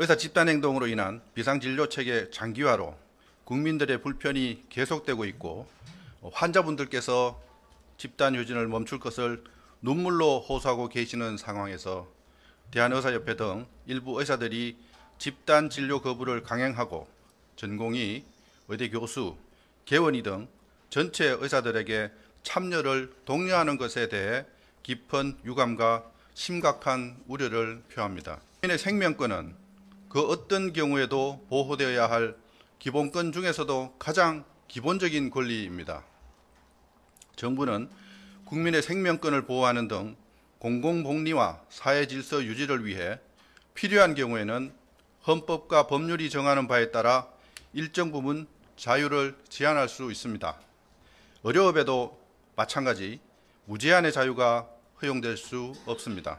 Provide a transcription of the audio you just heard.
의사 집단 행동으로 인한 비상진료 체계 장기화로 국민들의 불편이 계속되고 있고 환자분들께서 집단 휴진을 멈출 것을 눈물로 호소하고 계시는 상황에서 대한의사협회 등 일부 의사들이 집단 진료 거부를 강행하고 전공의, 의대 교수, 개원이 등 전체 의사들에게 참여를 독려하는 것에 대해 깊은 유감과 심각한 우려를 표합니다. 국민의 생명권은 그 어떤 경우에도 보호되어야 할 기본권 중에서도 가장 기본적인 권리입니다. 정부는 국민의 생명권을 보호하는 등 공공복리와 사회 질서 유지를 위해 필요한 경우에는 헌법과 법률이 정하는 바에 따라 일정 부분 자유를 제한할 수 있습니다. 의료업에도 마찬가지 무제한의 자유가 허용될 수 없습니다.